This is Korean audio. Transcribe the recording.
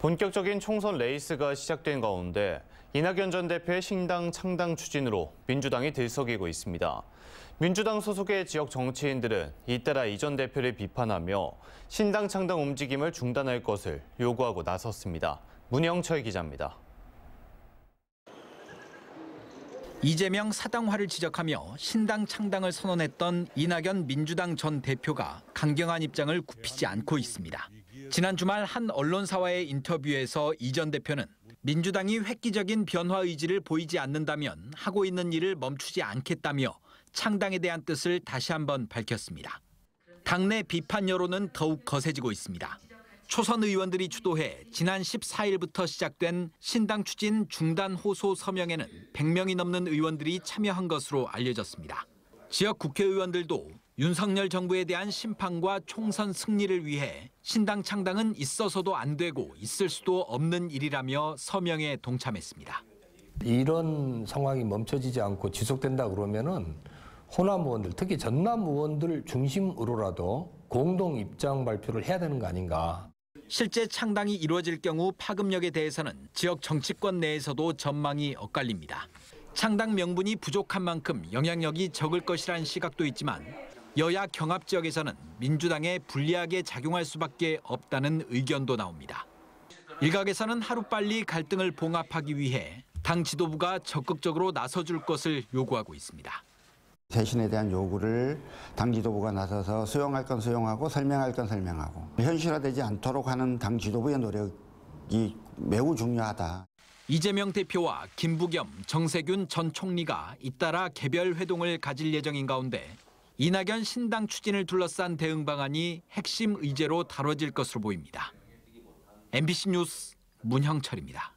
본격적인 총선 레이스가 시작된 가운데 이낙연 전 대표의 신당 창당 추진으로 민주당이 들썩이고 있습니다. 민주당 소속의 지역 정치인들은 잇따라 이 전 대표를 비판하며 신당 창당 움직임을 중단할 것을 요구하고 나섰습니다. 문영철 기자입니다. 이재명 사당화를 지적하며 신당 창당을 선언했던 이낙연 민주당 전 대표가 강경한 입장을 굽히지 않고 있습니다. 지난 주말 한 언론사와의 인터뷰에서 이 전 대표는 민주당이 획기적인 변화 의지를 보이지 않는다면 하고 있는 일을 멈추지 않겠다며 창당에 대한 뜻을 다시 한번 밝혔습니다. 당내 비판 여론은 더욱 거세지고 있습니다. 초선 의원들이 주도해 지난 14일부터 시작된 신당 추진 중단 호소 서명에는 100명이 넘는 의원들이 참여한 것으로 알려졌습니다. 지역 국회의원들도 윤석열 정부에 대한 심판과 총선 승리를 위해 신당 창당은 있어서도 안 되고 있을 수도 없는 일이라며 서명에 동참했습니다. 이런 상황이 멈춰지지 않고 지속된다 그러면은 호남 의원들 특히 전남 의원들 중심으로라도 공동 입장 발표를 해야 되는 거 아닌가. 실제 창당이 이루어질 경우 파급력에 대해서는 지역 정치권 내에서도 전망이 엇갈립니다. 창당 명분이 부족한 만큼 영향력이 적을 것이란 시각도 있지만 여야 경합 지역에서는 민주당에 불리하게 작용할 수밖에 없다는 의견도 나옵니다. 일각에서는 하루빨리 갈등을 봉합하기 위해 당 지도부가 적극적으로 나서줄 것을 요구하고 있습니다. 대신에 대한 요구를 당 지도부가 나서서 수용할 건 수용하고 설명할 건 설명하고 현실화되지 않도록 하는 당 지도부의 노력이 매우 중요하다. 이재명 대표와 김부겸, 정세균 전 총리가 잇따라 개별 회동을 가질 예정인 가운데 이낙연 신당 추진을 둘러싼 대응 방안이 핵심 의제로 다뤄질 것으로 보입니다. MBC 뉴스 문형철입니다.